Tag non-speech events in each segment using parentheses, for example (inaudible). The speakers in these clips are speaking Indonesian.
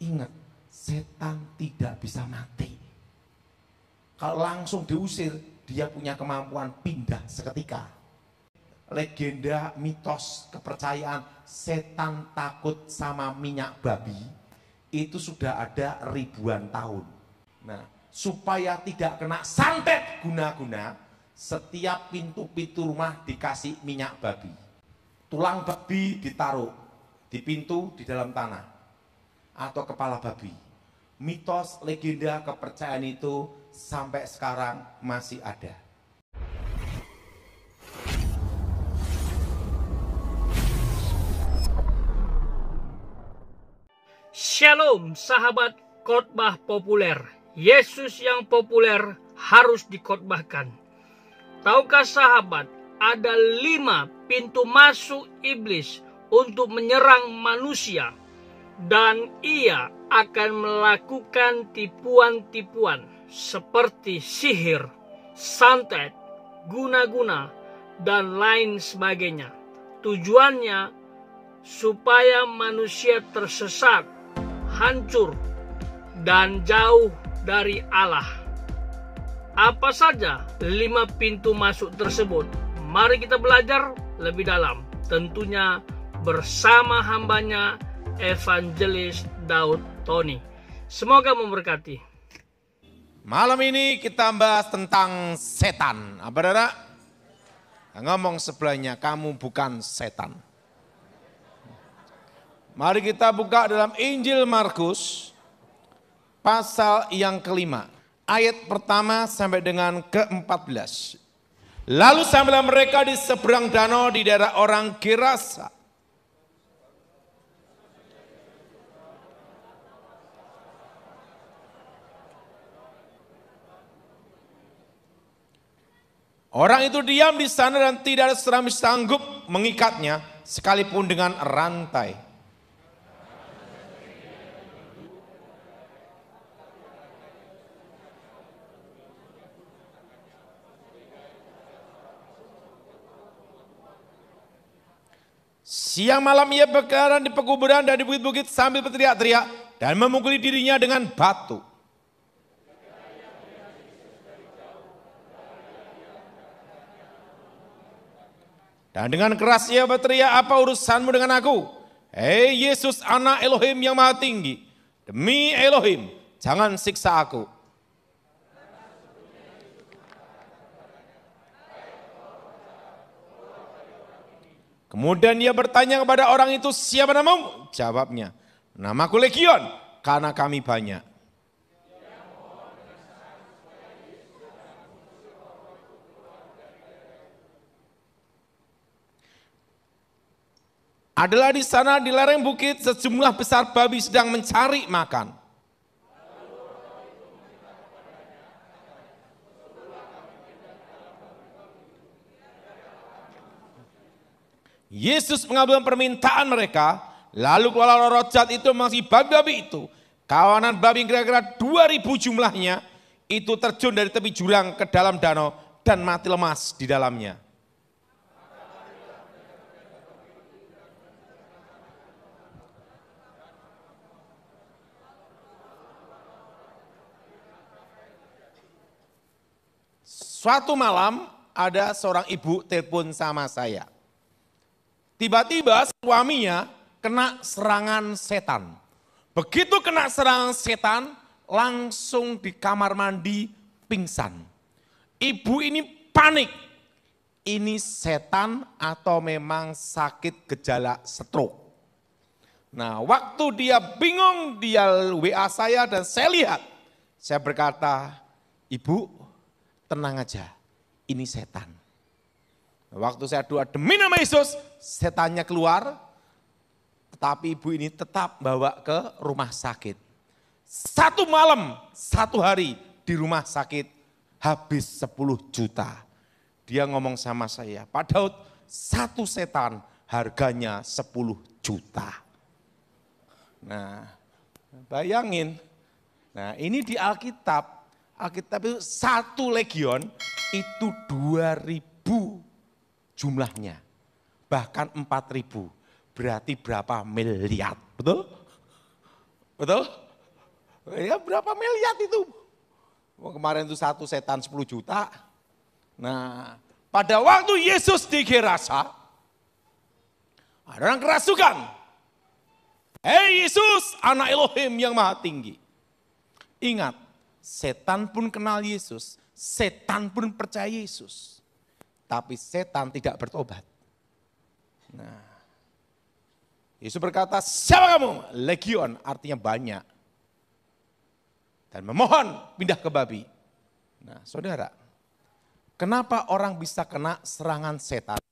Ingat, setan tidak bisa mati. Kalau langsung diusir, dia punya kemampuan pindah seketika. Legenda, mitos, kepercayaan setan takut sama minyak babi itu sudah ada ribuan tahun. Nah, supaya tidak kena santet guna-guna, setiap pintu-pintu rumah dikasih minyak babi. Tulang babi ditaruh di pintu di dalam tanah atau kepala babi. Mitos, legenda, kepercayaan itu sampai sekarang masih ada. Shalom sahabat khotbah populer. Yesus yang populer harus dikhotbahkan. Tahukah sahabat, ada lima pintu masuk iblis untuk menyerang manusia dan ia akan melakukan tipuan-tipuan seperti sihir, santet, guna-guna, dan lain sebagainya. Tujuannya supaya manusia tersesat, hancur, dan jauh dari Allah. Apa saja lima pintu masuk tersebut? Mari kita belajar lebih dalam, tentunya bersama hambanya Evangelist Daud Tony. Semoga memberkati. Malam ini kita bahas tentang setan. Apa ada? Ngomong sebelahnya, kamu bukan setan. Mari kita buka dalam Injil Markus pasal yang kelima. Ayat pertama sampai dengan ke-14. Lalu sambil mereka di seberang danau di daerah orang Gerasa, Orang itu diam di sana dan tidak ada seram sanggup mengikatnya sekalipun dengan rantai. Siang malam ia berkeran di pekuburan dan di bukit-bukit sambil berteriak-teriak dan memukuli dirinya dengan batu. Dan dengan keras ia berteriak, apa urusanmu dengan aku? Hei Yesus anak Elohim yang maha tinggi, demi Elohim, jangan siksa aku. Kemudian ia bertanya kepada orang itu, siapa namamu? Jawabnya, namaku Legion, karena kami banyak. adalah di sana di lereng bukit sejumlah besar babi sedang mencari makan. Yesus mengabulkan permintaan mereka, lalu keluarlah roh jahat itu masih babi-babi itu. Kawanan babi kira-kira ribu jumlahnya itu terjun dari tepi jurang ke dalam danau dan mati lemas di dalamnya. Suatu malam ada seorang ibu telepon sama saya. Tiba-tiba suaminya kena serangan setan. Begitu kena serangan setan, langsung di kamar mandi pingsan. Ibu ini panik. Ini setan atau memang sakit gejala stroke. Nah, waktu dia bingung, dia WA saya dan saya lihat. Saya berkata, "Ibu, tenang aja, ini setan. Waktu saya doa demi nama Yesus, setannya keluar, tetapi ibu ini tetap bawa ke rumah sakit. Satu malam, satu hari di rumah sakit, habis 10 juta. Dia ngomong sama saya, Pak Daud, satu setan harganya 10 juta. Nah, bayangin, nah ini di Alkitab Alkitab itu satu legion itu dua ribu jumlahnya. Bahkan empat ribu Berarti berapa miliar, betul? Betul? Ya berapa miliar itu? Kemarin itu satu setan sepuluh juta. Nah, pada waktu Yesus digerasa, ada orang kerasukan. Hei Yesus, anak Elohim yang maha tinggi. Ingat, Setan pun kenal Yesus, setan pun percaya Yesus. Tapi setan tidak bertobat. Nah, Yesus berkata, siapa kamu? Legion artinya banyak. Dan memohon pindah ke babi. Nah saudara, kenapa orang bisa kena serangan setan?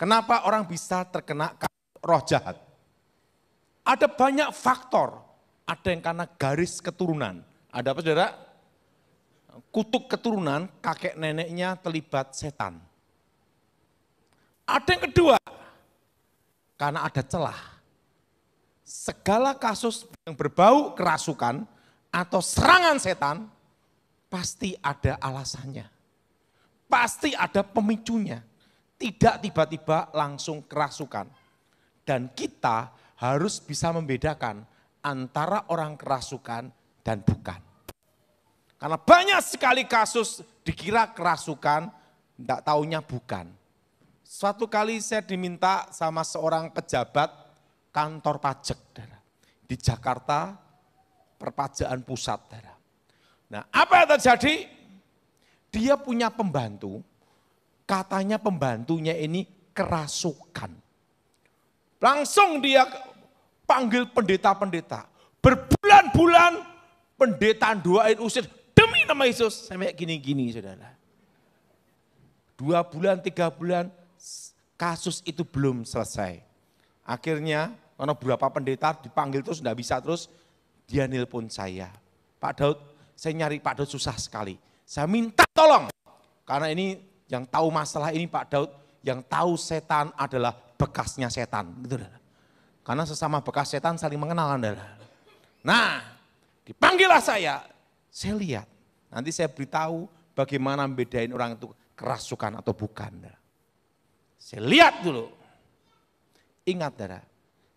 Kenapa orang bisa terkena roh jahat? Ada banyak faktor. Ada yang karena garis keturunan. Ada apa saudara? kutuk keturunan, kakek neneknya terlibat setan. Ada yang kedua, karena ada celah. Segala kasus yang berbau kerasukan atau serangan setan, pasti ada alasannya. Pasti ada pemicunya. Tidak tiba-tiba langsung kerasukan. Dan kita harus bisa membedakan antara orang kerasukan dan bukan. Karena banyak sekali kasus dikira kerasukan, tidak tahunya bukan. Suatu kali saya diminta sama seorang pejabat kantor pajak darah, di Jakarta, perpajakan pusat. Darah. Nah apa yang terjadi? Dia punya pembantu, katanya pembantunya ini kerasukan. Langsung dia panggil pendeta-pendeta. Berbulan-bulan pendeta doain usir, Demi nama Yesus saya sampai gini-gini saudara. Dua bulan, tiga bulan, kasus itu belum selesai. Akhirnya karena beberapa pendeta dipanggil terus tidak bisa terus, dia nelpon saya. Pak Daud, saya nyari Pak Daud susah sekali. Saya minta tolong. Karena ini yang tahu masalah ini Pak Daud, yang tahu setan adalah bekasnya setan. Gitu Karena sesama bekas setan saling mengenal Nah, dipanggillah saya. Saya lihat, nanti saya beritahu bagaimana membedain orang itu kerasukan atau bukan. Saya lihat dulu. Ingat, darah,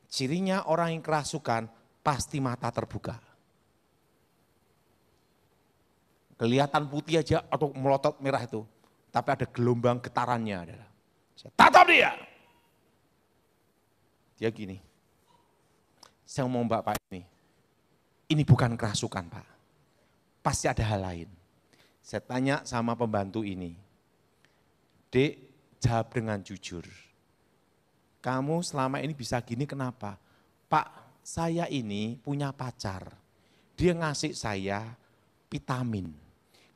cirinya orang yang kerasukan pasti mata terbuka. Kelihatan putih aja atau melotot merah itu, tapi ada gelombang getarannya. Darah. Saya tatap dia. Dia gini, saya ngomong bapak ini, ini bukan kerasukan Pak pasti ada hal lain. Saya tanya sama pembantu ini, Dek, jawab dengan jujur. Kamu selama ini bisa gini kenapa? Pak, saya ini punya pacar. Dia ngasih saya vitamin.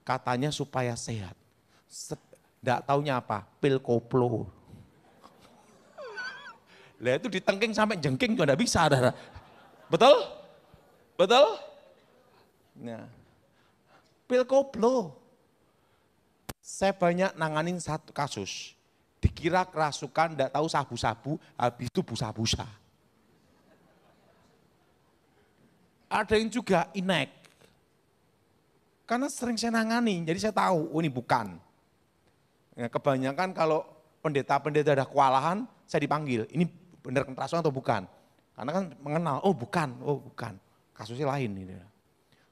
Katanya supaya sehat. Tidak taunya apa? Pil koplo. (laughs) Lah itu ditengking sampai jengking juga ada bisa, Betul? Betul? Nah, pil koplo. Saya banyak nanganin satu kasus. Dikira kerasukan, tidak tahu sabu-sabu, habis itu busa-busa. Ada yang juga inek. Karena sering saya nangani, jadi saya tahu, oh ini bukan. Ya, kebanyakan kalau pendeta-pendeta ada kewalahan, saya dipanggil, ini benar kerasukan atau bukan? Karena kan mengenal, oh bukan, oh bukan. Kasusnya lain. ini.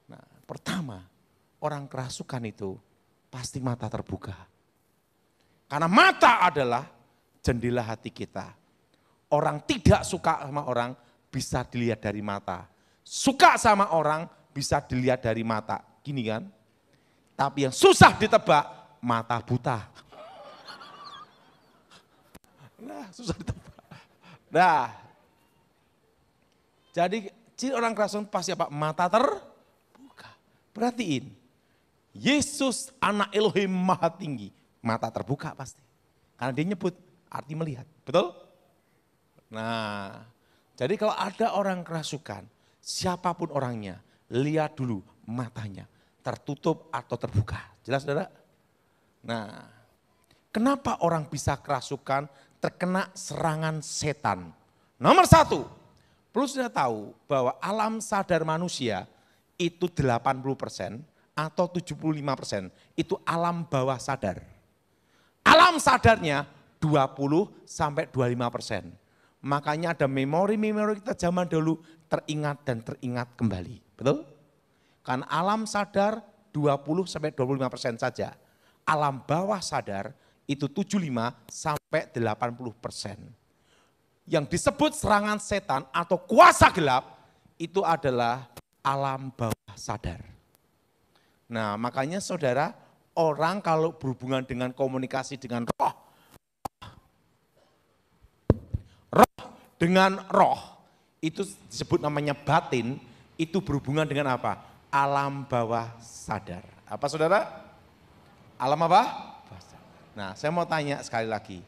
Nah, pertama, orang kerasukan itu pasti mata terbuka. Karena mata adalah jendela hati kita. Orang tidak suka sama orang bisa dilihat dari mata. Suka sama orang bisa dilihat dari mata. Gini kan? Tapi yang susah ditebak mata buta. Nah, susah ditebak. Nah, jadi ciri orang kerasukan pasti apa? Mata terbuka. Perhatiin Yesus anak Elohim maha tinggi. Mata terbuka pasti. Karena dia nyebut arti melihat. Betul? Nah, jadi kalau ada orang kerasukan, siapapun orangnya, lihat dulu matanya. Tertutup atau terbuka. Jelas saudara? Nah, kenapa orang bisa kerasukan terkena serangan setan? Nomor satu, perlu sudah tahu bahwa alam sadar manusia itu 80 persen, atau 75%. Itu alam bawah sadar. Alam sadarnya 20 sampai 25%. Makanya ada memori-memori kita zaman dulu teringat dan teringat kembali. Betul? kan alam sadar 20 sampai 25 persen saja. Alam bawah sadar itu 75 sampai 80 persen. Yang disebut serangan setan atau kuasa gelap itu adalah alam bawah sadar. Nah, makanya saudara, orang kalau berhubungan dengan komunikasi dengan roh, roh dengan roh, itu disebut namanya batin, itu berhubungan dengan apa? Alam bawah sadar. Apa saudara? Alam apa? Nah, saya mau tanya sekali lagi.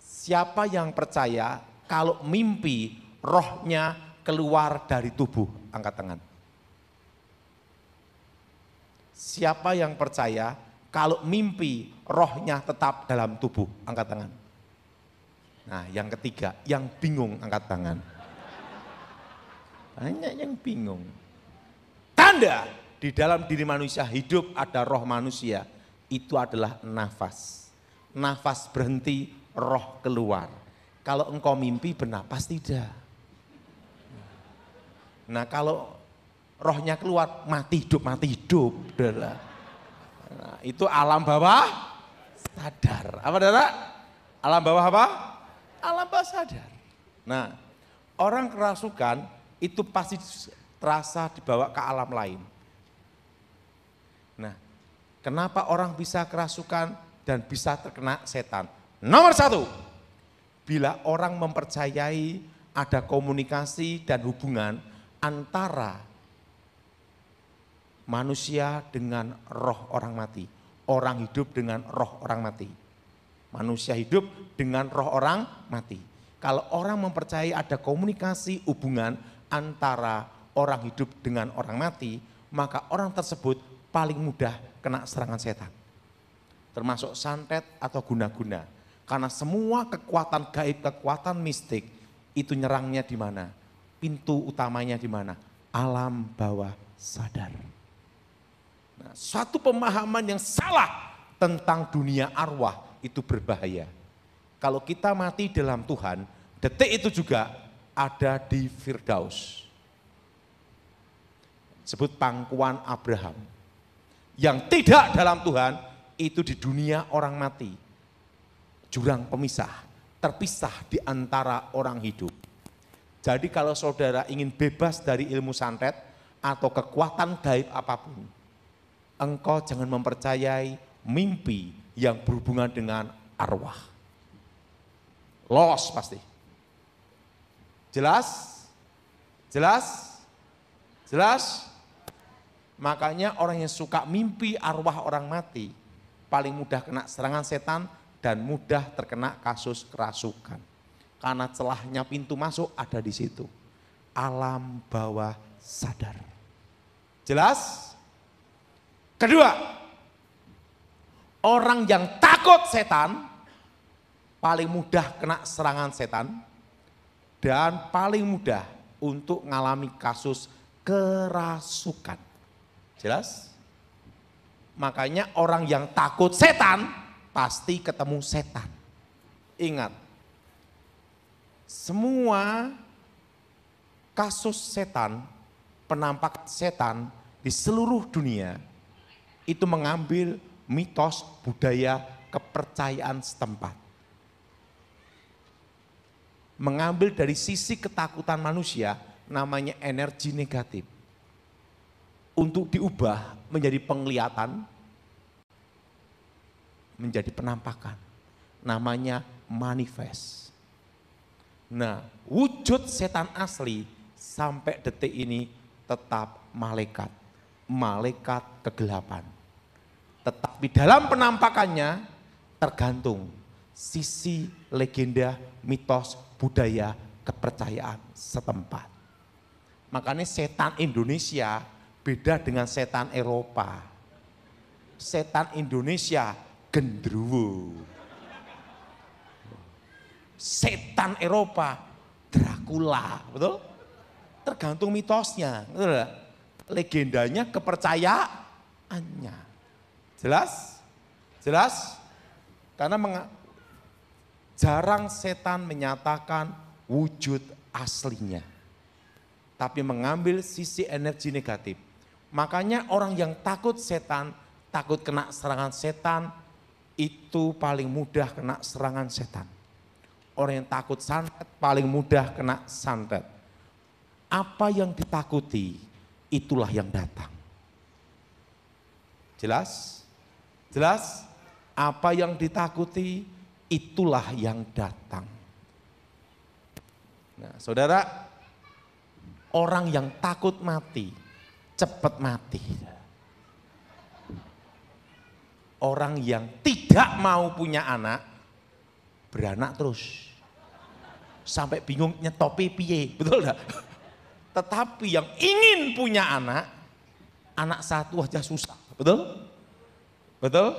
Siapa yang percaya kalau mimpi rohnya keluar dari tubuh? Angkat tangan. Siapa yang percaya kalau mimpi rohnya tetap dalam tubuh? Angkat tangan. Nah yang ketiga, yang bingung angkat tangan. Banyak yang bingung. Tanda di dalam diri manusia hidup ada roh manusia. Itu adalah nafas. Nafas berhenti, roh keluar. Kalau engkau mimpi bernapas tidak. Nah kalau rohnya keluar mati hidup mati hidup nah, itu alam bawah sadar apa dara alam bawah apa alam bawah sadar nah orang kerasukan itu pasti terasa dibawa ke alam lain nah kenapa orang bisa kerasukan dan bisa terkena setan nomor satu bila orang mempercayai ada komunikasi dan hubungan antara manusia dengan roh orang mati, orang hidup dengan roh orang mati. Manusia hidup dengan roh orang mati. Kalau orang mempercayai ada komunikasi hubungan antara orang hidup dengan orang mati, maka orang tersebut paling mudah kena serangan setan. Termasuk santet atau guna-guna. Karena semua kekuatan gaib, kekuatan mistik itu nyerangnya di mana? Pintu utamanya di mana? Alam bawah sadar. Nah, suatu pemahaman yang salah tentang dunia arwah itu berbahaya. Kalau kita mati dalam Tuhan, detik itu juga ada di Firdaus. Sebut pangkuan Abraham. Yang tidak dalam Tuhan, itu di dunia orang mati. Jurang pemisah, terpisah di antara orang hidup. Jadi kalau saudara ingin bebas dari ilmu santet atau kekuatan gaib apapun, engkau jangan mempercayai mimpi yang berhubungan dengan arwah. Los pasti. Jelas? Jelas? Jelas? Makanya orang yang suka mimpi arwah orang mati paling mudah kena serangan setan dan mudah terkena kasus kerasukan. Karena celahnya pintu masuk ada di situ. Alam bawah sadar. Jelas? Kedua, orang yang takut setan paling mudah kena serangan setan dan paling mudah untuk mengalami kasus kerasukan. Jelas? Makanya orang yang takut setan pasti ketemu setan. Ingat, semua kasus setan, penampak setan di seluruh dunia itu mengambil mitos, budaya, kepercayaan setempat. Mengambil dari sisi ketakutan manusia namanya energi negatif. Untuk diubah menjadi penglihatan, menjadi penampakan. Namanya manifest. Nah, wujud setan asli sampai detik ini tetap malaikat, malaikat kegelapan. Tetapi dalam penampakannya tergantung sisi legenda, mitos, budaya, kepercayaan setempat. Makanya setan Indonesia beda dengan setan Eropa. Setan Indonesia gendruwo. Setan Eropa Dracula, betul? Tergantung mitosnya, betul? Legendanya, kepercayaannya. Jelas? Jelas? Karena jarang setan menyatakan wujud aslinya. Tapi mengambil sisi energi negatif. Makanya orang yang takut setan, takut kena serangan setan, itu paling mudah kena serangan setan. Orang yang takut santet paling mudah kena santet. Apa yang ditakuti, itulah yang datang. Jelas? Jelas? Apa yang ditakuti itulah yang datang. Nah, saudara, orang yang takut mati cepat mati. Orang yang tidak mau punya anak beranak terus. Sampai bingung nyetopi piye, betul enggak? Tetapi yang ingin punya anak, anak satu aja susah, betul? Betul?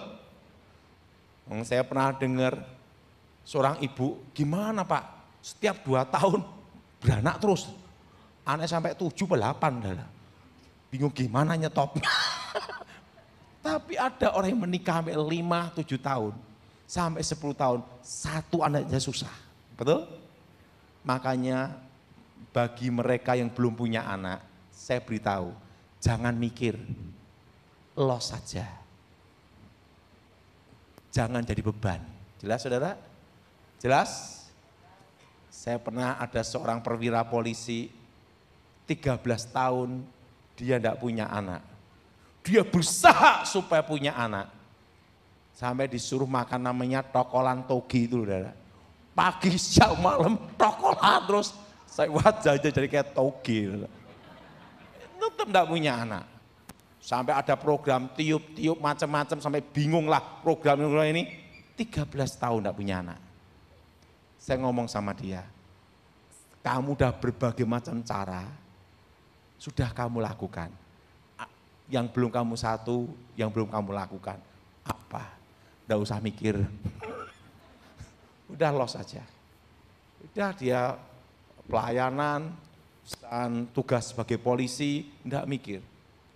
Hmm, saya pernah dengar seorang ibu, gimana Pak? Setiap dua tahun beranak terus. Anak sampai tujuh delapan dah. Bingung gimana nyetop (laughs) Tapi ada orang yang menikah sampai lima tujuh tahun. Sampai sepuluh tahun. Satu anaknya susah. Betul? Makanya bagi mereka yang belum punya anak, saya beritahu, jangan mikir, los saja. Jangan jadi beban. Jelas saudara? Jelas? Saya pernah ada seorang perwira polisi 13 tahun dia tidak punya anak. Dia berusaha supaya punya anak. Sampai disuruh makan namanya tokolan togi itu saudara. Pagi, siang, malam tokolan terus saya wajah aja jadi kayak togi. Tetap tidak punya anak. Sampai ada program tiup-tiup macam-macam sampai bingung lah program ini. 13 tahun tidak punya anak. Saya ngomong sama dia, kamu udah berbagai macam cara, sudah kamu lakukan. Yang belum kamu satu, yang belum kamu lakukan. Apa? Tidak usah mikir. (laughs) udah los aja. Udah dia pelayanan, tugas sebagai polisi, tidak mikir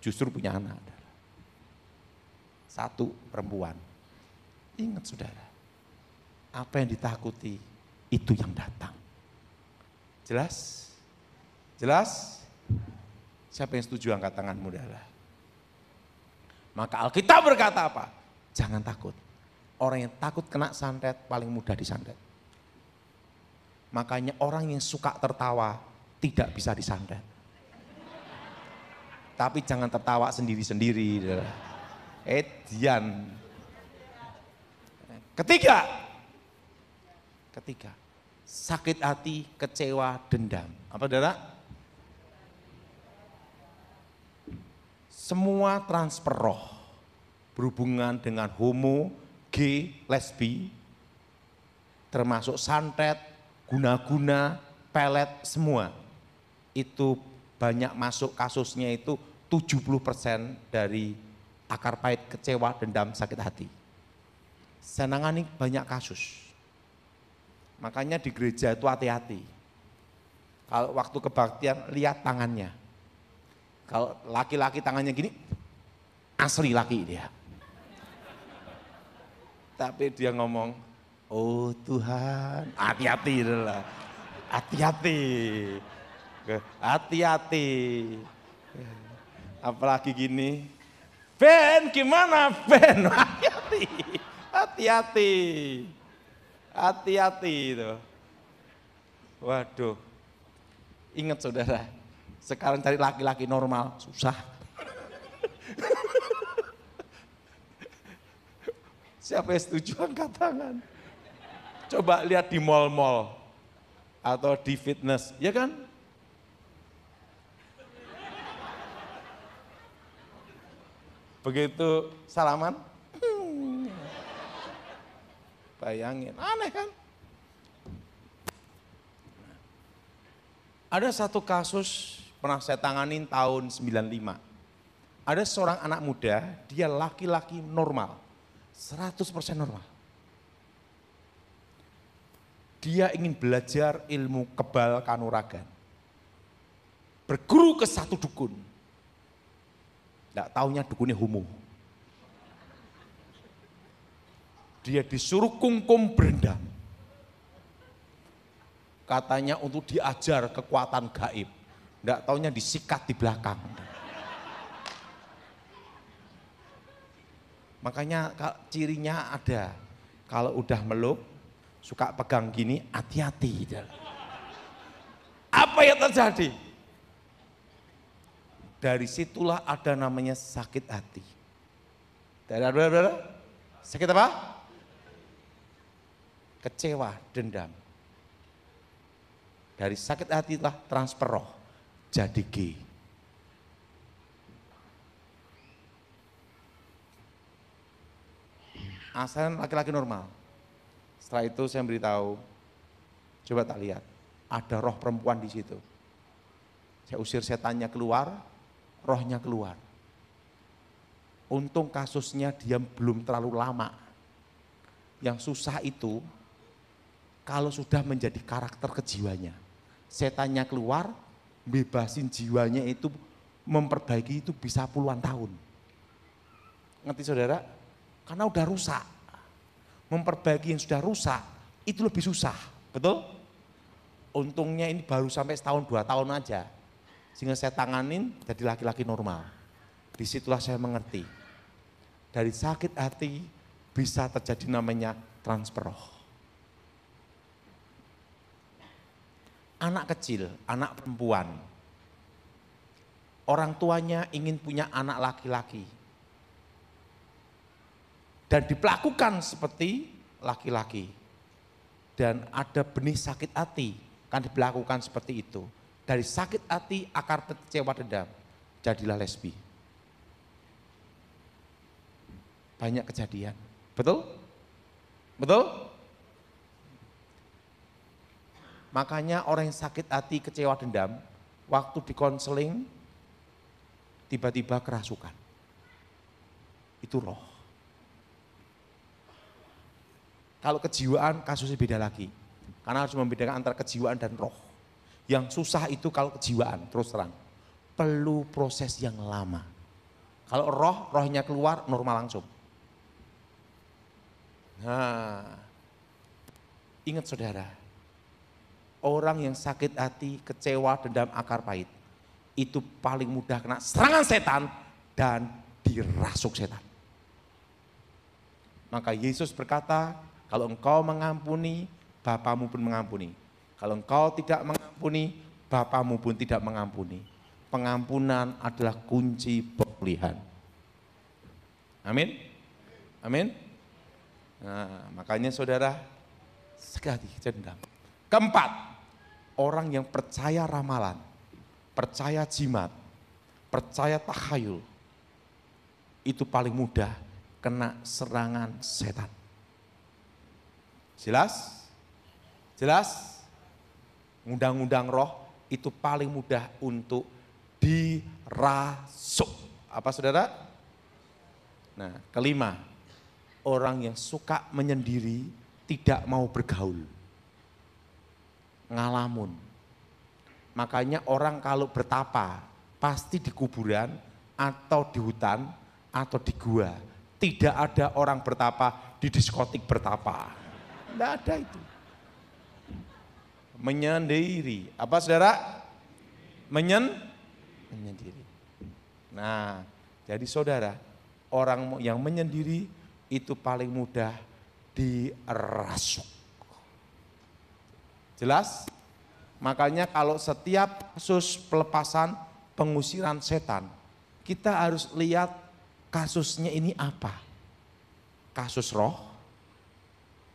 justru punya anak. Satu perempuan. Ingat saudara, apa yang ditakuti itu yang datang. Jelas? Jelas? Siapa yang setuju angkat tangan mudahlah Maka Alkitab berkata apa? Jangan takut. Orang yang takut kena santet paling mudah disantet. Makanya orang yang suka tertawa tidak bisa disantet. Tapi jangan tertawa sendiri-sendiri. Edian. Eh, Ketiga. Ketiga. Sakit hati, kecewa, dendam. Apa saudara? Semua transfer roh berhubungan dengan homo, gay, lesbi, termasuk santet, guna-guna, pelet, semua. Itu banyak masuk kasusnya itu 70% dari akar pahit kecewa, dendam, sakit hati. Saya ini banyak kasus. Makanya di gereja itu hati-hati. Kalau waktu kebaktian, lihat tangannya. Kalau laki-laki tangannya gini, asli laki dia. Tapi dia ngomong, oh Tuhan, hati-hati lah. Hati-hati. Hati-hati. Apalagi gini. Ben gimana Ben? (laughs) Hati-hati. Hati-hati. Hati-hati itu. Waduh. Ingat saudara, sekarang cari laki-laki normal susah. (laughs) Siapa yang setuju angkat tangan? Coba lihat di mall-mall atau di fitness, ya kan? Begitu salaman, (laughs) bayangin, aneh kan? Ada satu kasus pernah saya tanganin tahun 95. Ada seorang anak muda, dia laki-laki normal. 100% normal. Dia ingin belajar ilmu kebal kanuragan. Berguru ke satu dukun tidak taunya dukunnya humu, Dia disuruh kungkum berendam. Katanya untuk diajar kekuatan gaib. Tidak taunya disikat di belakang. Makanya cirinya ada. Kalau udah meluk, suka pegang gini, hati-hati. Apa yang terjadi? Dari situlah ada namanya sakit hati. Saudara-saudara, sakit apa? Kecewa, dendam. Dari sakit hati telah transfer roh jadi G. Asalnya laki-laki normal. Setelah itu saya beritahu, coba tak lihat, ada roh perempuan di situ. Saya usir setannya keluar, rohnya keluar. Untung kasusnya dia belum terlalu lama. Yang susah itu kalau sudah menjadi karakter kejiwanya. Setannya keluar, bebasin jiwanya itu, memperbaiki itu bisa puluhan tahun. Ngerti saudara? Karena udah rusak. Memperbaiki yang sudah rusak, itu lebih susah. Betul? Untungnya ini baru sampai setahun dua tahun aja sehingga saya tanganin jadi laki-laki normal. Disitulah saya mengerti. Dari sakit hati bisa terjadi namanya transfer Anak kecil, anak perempuan. Orang tuanya ingin punya anak laki-laki. Dan diperlakukan seperti laki-laki. Dan ada benih sakit hati kan diperlakukan seperti itu. Dari sakit hati, akar kecewa dendam, jadilah lesbi. Banyak kejadian. Betul? Betul? Makanya orang yang sakit hati, kecewa dendam, waktu dikonseling tiba-tiba kerasukan. Itu roh. Kalau kejiwaan kasusnya beda lagi. Karena harus membedakan antara kejiwaan dan roh. Yang susah itu kalau kejiwaan, terus terang. Perlu proses yang lama. Kalau roh, rohnya keluar normal langsung. Nah, ingat saudara, orang yang sakit hati, kecewa, dendam, akar pahit, itu paling mudah kena serangan setan dan dirasuk setan. Maka Yesus berkata, kalau engkau mengampuni, Bapamu pun mengampuni kalau engkau tidak mengampuni, Bapamu pun tidak mengampuni. Pengampunan adalah kunci pemulihan. Amin. Amin. Nah, makanya saudara, sekali dendam. Keempat, orang yang percaya ramalan, percaya jimat, percaya tahayul, itu paling mudah kena serangan setan. Jelas? Jelas? undang-undang roh itu paling mudah untuk dirasuk. Apa saudara? Nah, kelima, orang yang suka menyendiri tidak mau bergaul. Ngalamun. Makanya orang kalau bertapa pasti di kuburan atau di hutan atau di gua. Tidak ada orang bertapa di diskotik bertapa. Tidak ada itu menyendiri. Apa saudara? Menyen menyendiri. Nah, jadi saudara, orang yang menyendiri itu paling mudah dirasuk. Jelas? Makanya kalau setiap kasus pelepasan pengusiran setan, kita harus lihat kasusnya ini apa? Kasus roh.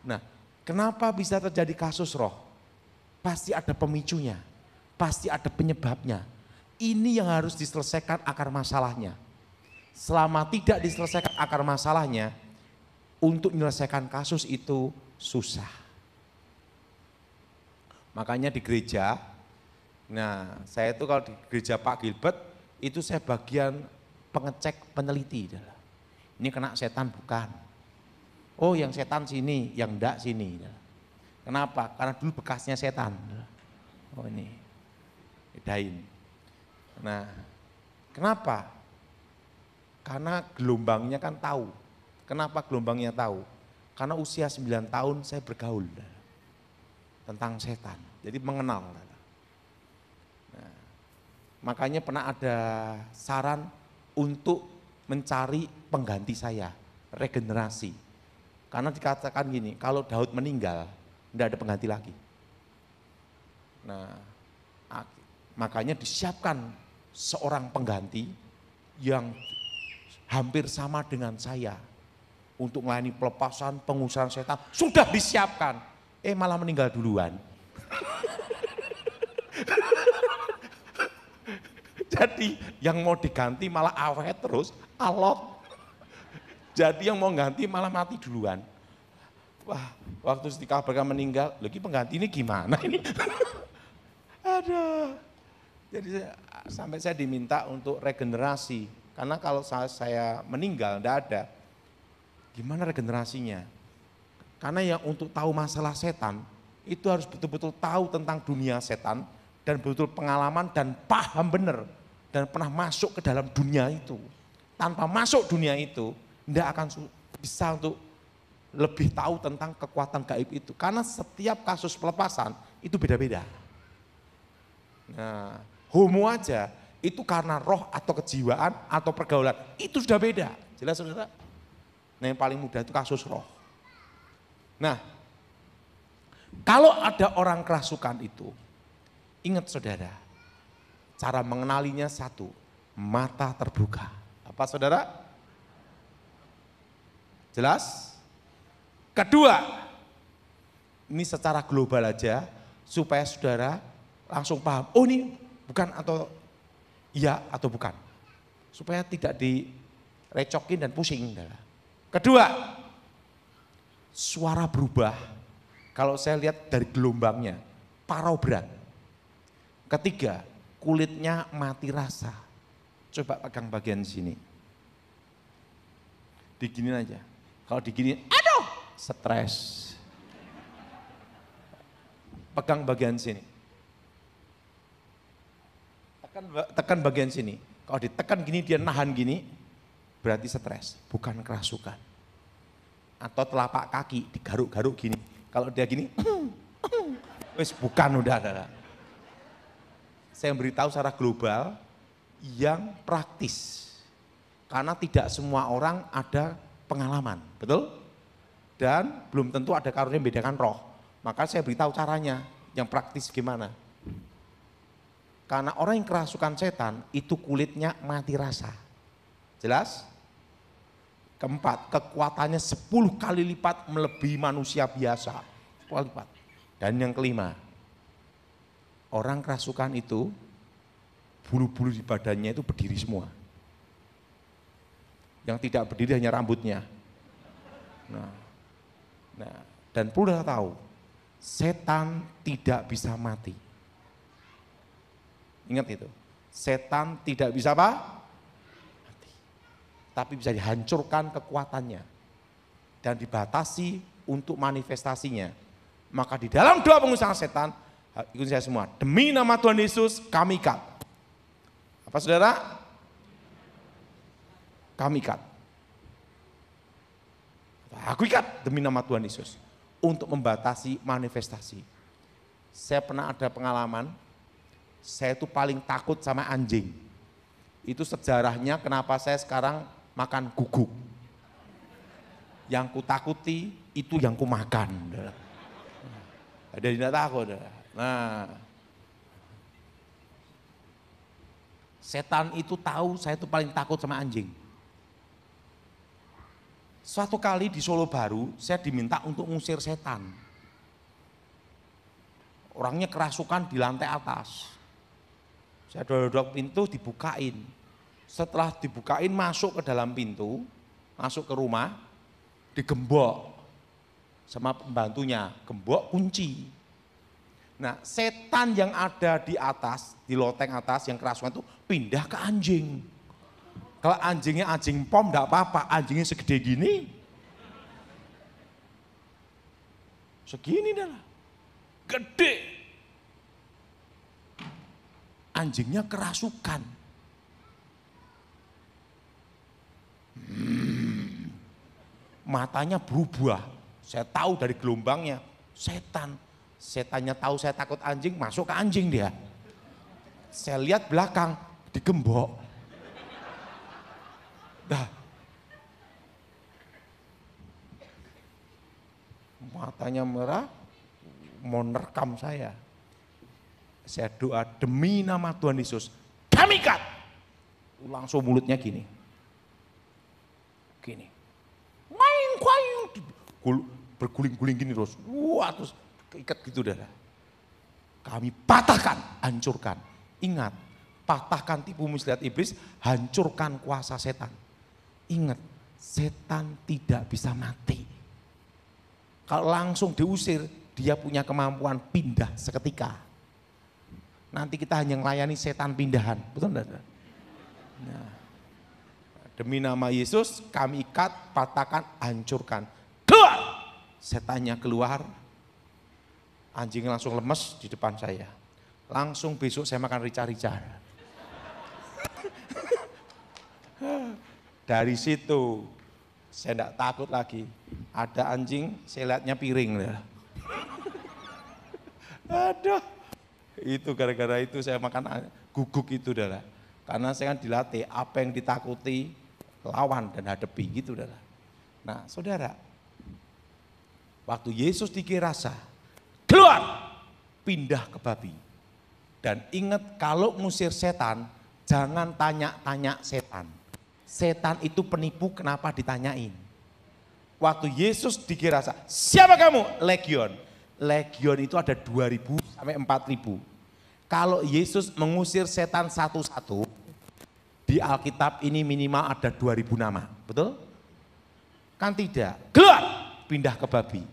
Nah, kenapa bisa terjadi kasus roh? Pasti ada pemicunya, pasti ada penyebabnya. Ini yang harus diselesaikan akar masalahnya. Selama tidak diselesaikan akar masalahnya, untuk menyelesaikan kasus itu susah. Makanya di gereja, nah saya itu kalau di gereja Pak Gilbert, itu saya bagian pengecek peneliti. Ini kena setan bukan. Oh yang setan sini, yang enggak sini. Kenapa? Karena dulu bekasnya setan. Oh ini, ini. Nah, kenapa? Karena gelombangnya kan tahu. Kenapa gelombangnya tahu? Karena usia 9 tahun saya bergaul tentang setan. Jadi mengenal. Nah, makanya pernah ada saran untuk mencari pengganti saya, regenerasi. Karena dikatakan gini, kalau Daud meninggal, tidak ada pengganti lagi. Nah, makanya disiapkan seorang pengganti yang hampir sama dengan saya untuk melayani pelepasan, pengusahaan setan sudah disiapkan. Eh malah meninggal duluan. (laughs) Jadi yang mau diganti malah awet terus, alot. Jadi yang mau ganti malah mati duluan. Wah, waktu dikabarkan meninggal, lagi pengganti ini gimana ini? (laughs) Aduh. Jadi saya, sampai saya diminta untuk regenerasi, karena kalau saya, saya meninggal tidak ada, gimana regenerasinya? Karena yang untuk tahu masalah setan, itu harus betul-betul tahu tentang dunia setan, dan betul betul pengalaman dan paham benar, dan pernah masuk ke dalam dunia itu. Tanpa masuk dunia itu, tidak akan bisa untuk lebih tahu tentang kekuatan gaib itu. Karena setiap kasus pelepasan itu beda-beda. Nah, homo aja itu karena roh atau kejiwaan atau pergaulan itu sudah beda. Jelas saudara? Nah yang paling mudah itu kasus roh. Nah kalau ada orang kerasukan itu ingat saudara cara mengenalinya satu mata terbuka. Apa saudara? Jelas? Kedua, ini secara global aja supaya saudara langsung paham. Oh ini bukan atau iya atau bukan. Supaya tidak direcokin dan pusing. Kedua, suara berubah kalau saya lihat dari gelombangnya, berat. Ketiga, kulitnya mati rasa. Coba pegang bagian sini. Diginin aja. Kalau diginin, stres. Pegang bagian sini. Tekan, tekan bagian sini. Kalau ditekan gini, dia nahan gini, berarti stres, bukan kerasukan. Atau telapak kaki digaruk-garuk gini. Kalau dia gini, (clears throat) wes bukan udah. Ada. Saya beritahu secara global yang praktis. Karena tidak semua orang ada pengalaman, betul? dan belum tentu ada karunia membedakan roh. Maka saya beritahu caranya, yang praktis gimana. Karena orang yang kerasukan setan itu kulitnya mati rasa. Jelas? Keempat, kekuatannya 10 kali lipat melebihi manusia biasa. 10 Dan yang kelima, orang kerasukan itu bulu-bulu di badannya itu berdiri semua. Yang tidak berdiri hanya rambutnya. Nah, Nah, dan perlu tahu, setan tidak bisa mati. Ingat itu, setan tidak bisa apa? Mati. Tapi bisa dihancurkan kekuatannya dan dibatasi untuk manifestasinya. Maka di dalam doa pengusaha setan, ikut saya semua, demi nama Tuhan Yesus kami ikat. Apa saudara? Kami ikat. Aku ikat demi nama Tuhan Yesus untuk membatasi manifestasi. Saya pernah ada pengalaman, saya itu paling takut sama anjing. Itu sejarahnya kenapa saya sekarang makan guguk. Yang kutakuti itu yang kumakan. Ada tidak takut. Nah, setan itu tahu saya itu paling takut sama anjing. Suatu kali di Solo Baru, saya diminta untuk ngusir setan. Orangnya kerasukan di lantai atas. Saya dorong pintu dibukain. Setelah dibukain masuk ke dalam pintu, masuk ke rumah, digembok sama pembantunya, gembok kunci. Nah, setan yang ada di atas, di loteng atas yang kerasukan itu pindah ke anjing. Kalau anjingnya anjing pom tidak apa-apa, anjingnya segede gini. Segini dah Gede. Anjingnya kerasukan. Hmm. Matanya berubah. Saya tahu dari gelombangnya. Setan. Setannya tahu saya takut anjing, masuk ke anjing dia. Saya lihat belakang, digembok Dah. Matanya merah, mau nerekam saya. Saya doa demi nama Tuhan Yesus, kami kat. Langsung mulutnya gini. Gini. Main kuayung. Berguling-guling gini terus. Wah terus keikat gitu dah. Kami patahkan, hancurkan. Ingat, patahkan tipu muslihat iblis, hancurkan kuasa setan. Ingat, setan tidak bisa mati. Kalau langsung diusir, dia punya kemampuan pindah seketika. Nanti kita hanya melayani setan pindahan, betul enggak? Nah, demi nama Yesus, kami ikat, patahkan, hancurkan. Keluar! Setannya keluar, anjing langsung lemes di depan saya. Langsung besok saya makan rica-rica. (laughs) Dari situ saya tidak takut lagi. Ada anjing, saya lihatnya piring. Ya. (laughs) Aduh, itu gara-gara itu saya makan eh, guguk itu, adalah Karena saya kan dilatih apa yang ditakuti lawan dan hadapi gitu, adalah Nah, saudara, waktu Yesus dikirasa, keluar, pindah ke babi. Dan ingat kalau ngusir setan, jangan tanya-tanya setan setan itu penipu kenapa ditanyain. Waktu Yesus dikirasa, siapa kamu? Legion. Legion itu ada 2000 sampai 4000. Kalau Yesus mengusir setan satu-satu, di Alkitab ini minimal ada 2000 nama, betul? Kan tidak. Keluar, pindah ke babi.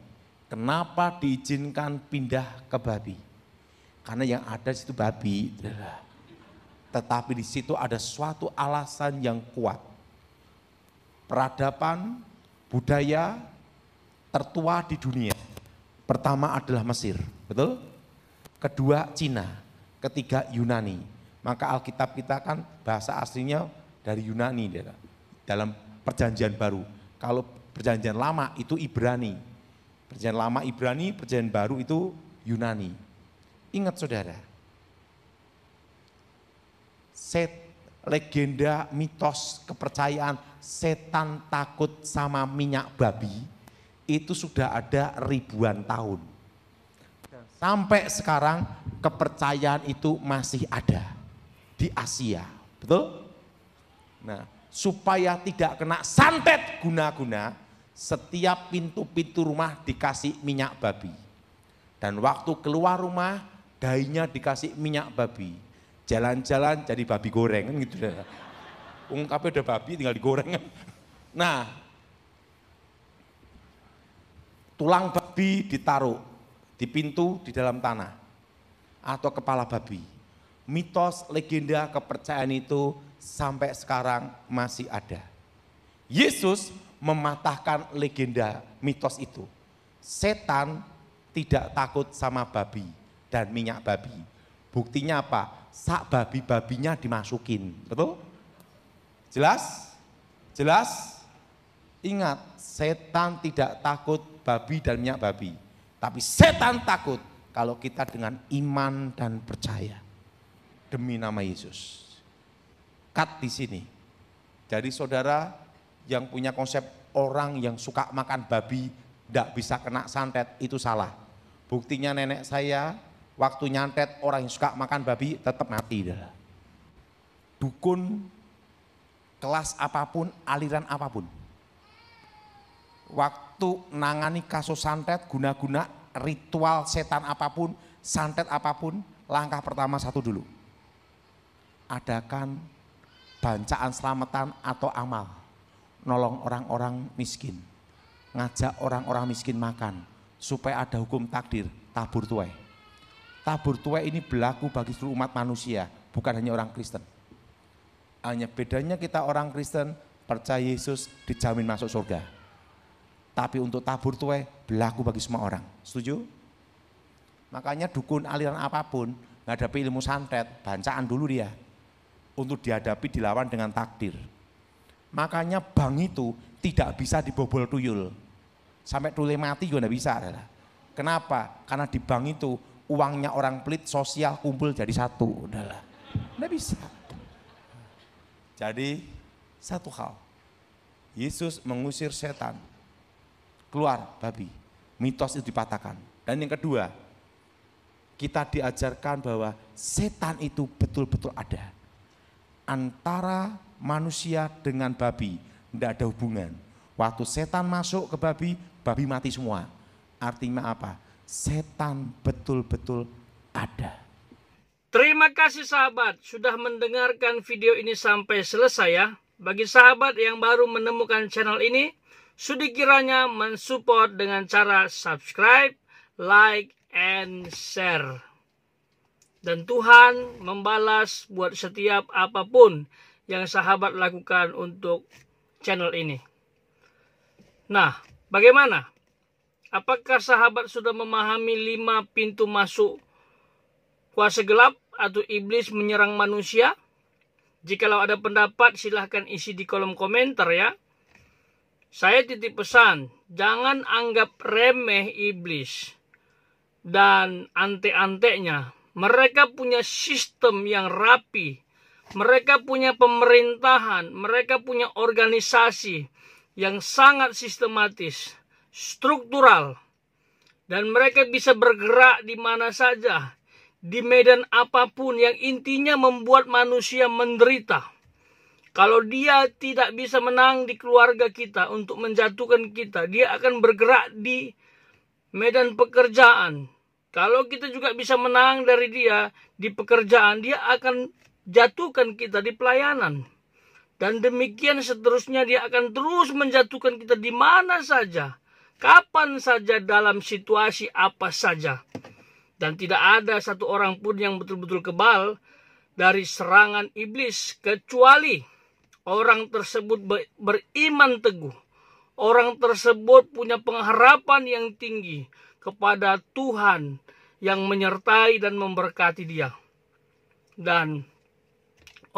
Kenapa diizinkan pindah ke babi? Karena yang ada situ babi tetapi di situ ada suatu alasan yang kuat. Peradaban, budaya tertua di dunia. Pertama adalah Mesir, betul? Kedua Cina, ketiga Yunani. Maka Alkitab kita kan bahasa aslinya dari Yunani dalam perjanjian baru. Kalau perjanjian lama itu Ibrani. Perjanjian lama Ibrani, perjanjian baru itu Yunani. Ingat saudara, set legenda, mitos, kepercayaan setan takut sama minyak babi itu sudah ada ribuan tahun. sampai sekarang kepercayaan itu masih ada di Asia, betul? Nah, supaya tidak kena santet guna-guna, setiap pintu-pintu rumah dikasih minyak babi. Dan waktu keluar rumah, dayanya dikasih minyak babi jalan-jalan jadi babi goreng kan gitu gitu ungkapnya udah babi tinggal digoreng nah tulang babi ditaruh di pintu di dalam tanah atau kepala babi mitos legenda kepercayaan itu sampai sekarang masih ada Yesus mematahkan legenda mitos itu setan tidak takut sama babi dan minyak babi buktinya apa sak babi-babinya dimasukin. Betul? Jelas? Jelas? Ingat, setan tidak takut babi dan minyak babi. Tapi setan takut kalau kita dengan iman dan percaya. Demi nama Yesus. Cut di sini. Jadi saudara yang punya konsep orang yang suka makan babi tidak bisa kena santet itu salah. Buktinya nenek saya waktu nyantet orang yang suka makan babi tetap mati. Ya. Dukun kelas apapun, aliran apapun. Waktu nangani kasus santet guna-guna ritual setan apapun, santet apapun, langkah pertama satu dulu. Adakan bancaan selamatan atau amal. Nolong orang-orang miskin. Ngajak orang-orang miskin makan. Supaya ada hukum takdir, tabur tuai tabur tuai ini berlaku bagi seluruh umat manusia, bukan hanya orang Kristen. Hanya bedanya kita orang Kristen percaya Yesus dijamin masuk surga. Tapi untuk tabur tuai berlaku bagi semua orang. Setuju? Makanya dukun aliran apapun menghadapi ilmu santet, bancaan dulu dia. Untuk dihadapi dilawan dengan takdir. Makanya bank itu tidak bisa dibobol tuyul. Sampai tuyul mati juga tidak bisa. Kenapa? Karena di bank itu uangnya orang pelit sosial kumpul jadi satu udahlah nggak bisa jadi satu hal Yesus mengusir setan keluar babi mitos itu dipatahkan dan yang kedua kita diajarkan bahwa setan itu betul-betul ada antara manusia dengan babi tidak ada hubungan waktu setan masuk ke babi babi mati semua artinya apa setan betul-betul ada. Terima kasih sahabat sudah mendengarkan video ini sampai selesai ya. Bagi sahabat yang baru menemukan channel ini, sudi kiranya mensupport dengan cara subscribe, like, and share. Dan Tuhan membalas buat setiap apapun yang sahabat lakukan untuk channel ini. Nah, bagaimana? Apakah sahabat sudah memahami lima pintu masuk kuasa gelap atau iblis menyerang manusia? Jikalau ada pendapat silahkan isi di kolom komentar ya. Saya titip pesan, jangan anggap remeh iblis dan ante-anteknya. Mereka punya sistem yang rapi. Mereka punya pemerintahan, mereka punya organisasi yang sangat sistematis struktural dan mereka bisa bergerak di mana saja di medan apapun yang intinya membuat manusia menderita kalau dia tidak bisa menang di keluarga kita untuk menjatuhkan kita dia akan bergerak di medan pekerjaan kalau kita juga bisa menang dari dia di pekerjaan dia akan jatuhkan kita di pelayanan dan demikian seterusnya dia akan terus menjatuhkan kita di mana saja kapan saja dalam situasi apa saja. Dan tidak ada satu orang pun yang betul-betul kebal dari serangan iblis kecuali orang tersebut beriman teguh. Orang tersebut punya pengharapan yang tinggi kepada Tuhan yang menyertai dan memberkati dia. Dan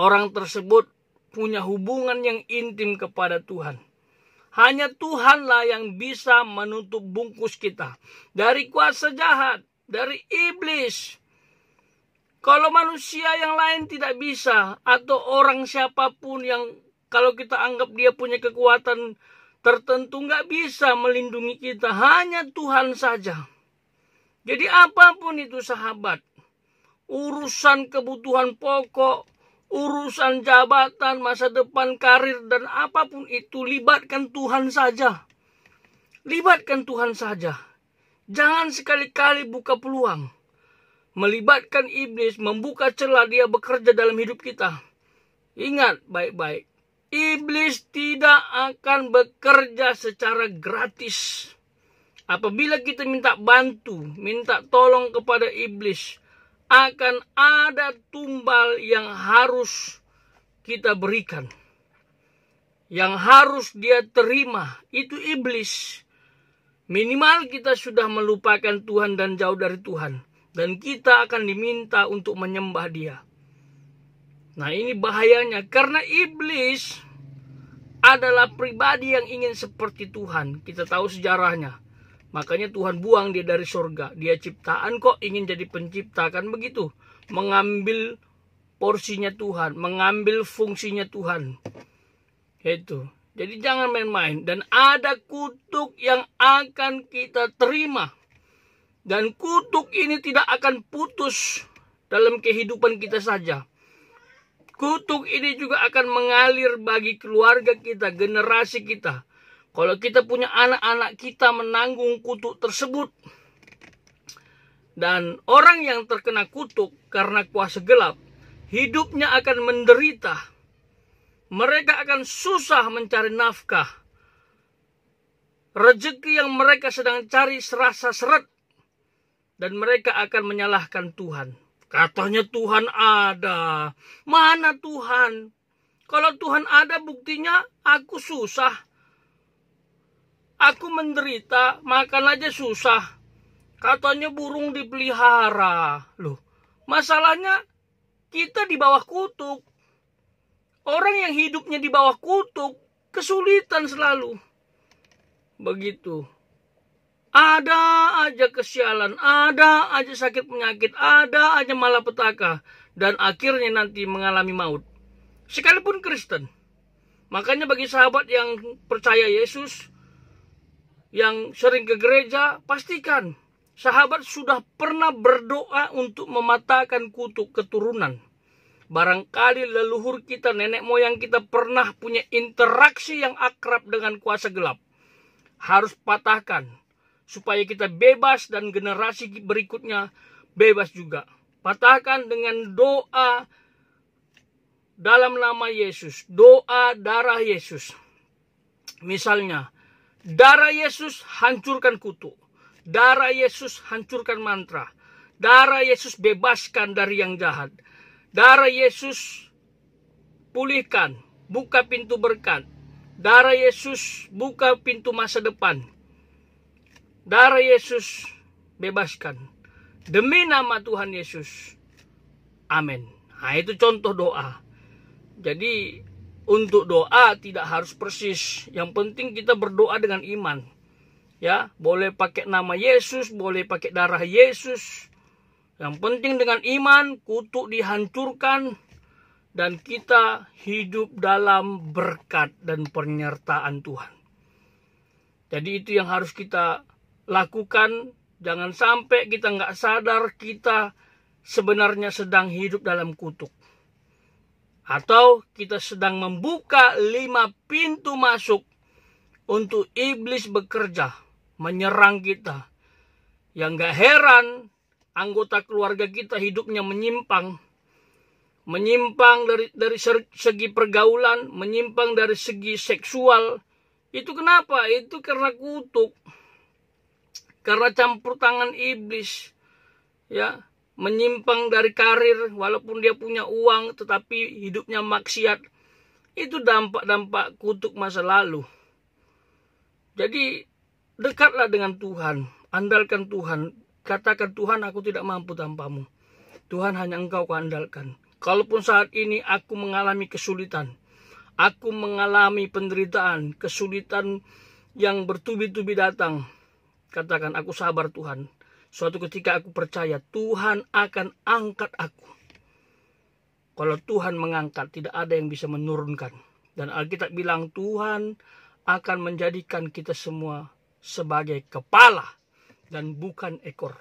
orang tersebut punya hubungan yang intim kepada Tuhan. Hanya Tuhanlah yang bisa menutup bungkus kita dari kuasa jahat, dari iblis. Kalau manusia yang lain tidak bisa atau orang siapapun yang kalau kita anggap dia punya kekuatan tertentu nggak bisa melindungi kita hanya Tuhan saja. Jadi apapun itu sahabat, urusan kebutuhan pokok, urusan jabatan, masa depan, karir, dan apapun itu, libatkan Tuhan saja. Libatkan Tuhan saja. Jangan sekali-kali buka peluang. Melibatkan iblis, membuka celah dia bekerja dalam hidup kita. Ingat baik-baik. Iblis tidak akan bekerja secara gratis. Apabila kita minta bantu, minta tolong kepada iblis, akan ada tumbal yang harus kita berikan. Yang harus dia terima itu iblis. Minimal kita sudah melupakan Tuhan dan jauh dari Tuhan. Dan kita akan diminta untuk menyembah dia. Nah ini bahayanya karena iblis adalah pribadi yang ingin seperti Tuhan. Kita tahu sejarahnya Makanya Tuhan buang dia dari surga. Dia ciptaan kok ingin jadi pencipta kan begitu. Mengambil porsinya Tuhan, mengambil fungsinya Tuhan. Itu. Jadi jangan main-main dan ada kutuk yang akan kita terima. Dan kutuk ini tidak akan putus dalam kehidupan kita saja. Kutuk ini juga akan mengalir bagi keluarga kita, generasi kita kalau kita punya anak-anak kita menanggung kutuk tersebut dan orang yang terkena kutuk karena kuasa gelap, hidupnya akan menderita. Mereka akan susah mencari nafkah. Rezeki yang mereka sedang cari serasa seret dan mereka akan menyalahkan Tuhan. Katanya Tuhan ada. Mana Tuhan? Kalau Tuhan ada buktinya aku susah Aku menderita, makan aja susah. Katanya burung dipelihara. Loh, masalahnya kita di bawah kutuk. Orang yang hidupnya di bawah kutuk kesulitan selalu. Begitu. Ada aja kesialan, ada aja sakit penyakit, ada aja malapetaka. Dan akhirnya nanti mengalami maut. Sekalipun Kristen. Makanya bagi sahabat yang percaya Yesus, yang sering ke gereja, pastikan sahabat sudah pernah berdoa untuk mematahkan kutuk keturunan. Barangkali leluhur kita, nenek moyang kita pernah punya interaksi yang akrab dengan kuasa gelap. Harus patahkan supaya kita bebas dan generasi berikutnya bebas juga. Patahkan dengan doa dalam nama Yesus, doa darah Yesus. Misalnya, Darah Yesus hancurkan kutu. Darah Yesus hancurkan mantra. Darah Yesus bebaskan dari yang jahat. Darah Yesus pulihkan, buka pintu berkat. Darah Yesus buka pintu masa depan. Darah Yesus bebaskan. Demi nama Tuhan Yesus. Amin. Nah, itu contoh doa. Jadi untuk doa tidak harus persis. Yang penting kita berdoa dengan iman. Ya, boleh pakai nama Yesus, boleh pakai darah Yesus. Yang penting dengan iman kutuk dihancurkan dan kita hidup dalam berkat dan penyertaan Tuhan. Jadi itu yang harus kita lakukan. Jangan sampai kita nggak sadar kita sebenarnya sedang hidup dalam kutuk. Atau kita sedang membuka lima pintu masuk untuk iblis bekerja, menyerang kita. Yang gak heran anggota keluarga kita hidupnya menyimpang. Menyimpang dari, dari segi pergaulan, menyimpang dari segi seksual. Itu kenapa? Itu karena kutuk. Karena campur tangan iblis. Ya, menyimpang dari karir walaupun dia punya uang tetapi hidupnya maksiat itu dampak-dampak kutuk masa lalu jadi dekatlah dengan Tuhan andalkan Tuhan katakan Tuhan aku tidak mampu tanpamu Tuhan hanya engkau kuandalkan kalaupun saat ini aku mengalami kesulitan aku mengalami penderitaan kesulitan yang bertubi-tubi datang katakan aku sabar Tuhan Suatu ketika aku percaya Tuhan akan angkat aku. Kalau Tuhan mengangkat, tidak ada yang bisa menurunkan. Dan Alkitab bilang Tuhan akan menjadikan kita semua sebagai kepala dan bukan ekor.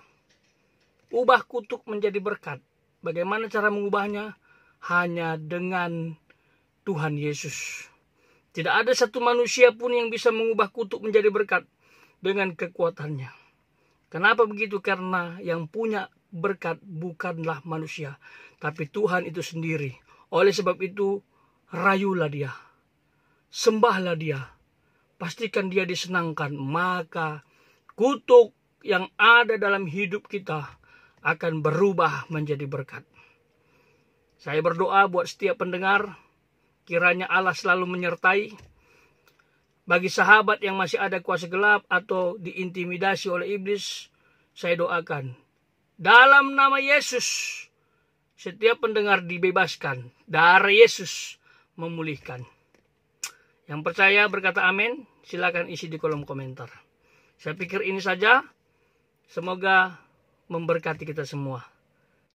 Ubah kutuk menjadi berkat. Bagaimana cara mengubahnya? Hanya dengan Tuhan Yesus. Tidak ada satu manusia pun yang bisa mengubah kutuk menjadi berkat dengan kekuatannya. Kenapa begitu? Karena yang punya berkat bukanlah manusia, tapi Tuhan itu sendiri. Oleh sebab itu, rayulah dia. Sembahlah dia. Pastikan dia disenangkan. Maka kutuk yang ada dalam hidup kita akan berubah menjadi berkat. Saya berdoa buat setiap pendengar, kiranya Allah selalu menyertai, bagi sahabat yang masih ada kuasa gelap atau diintimidasi oleh iblis, saya doakan. Dalam nama Yesus, setiap pendengar dibebaskan. Darah Yesus memulihkan. Yang percaya berkata amin, silakan isi di kolom komentar. Saya pikir ini saja. Semoga memberkati kita semua.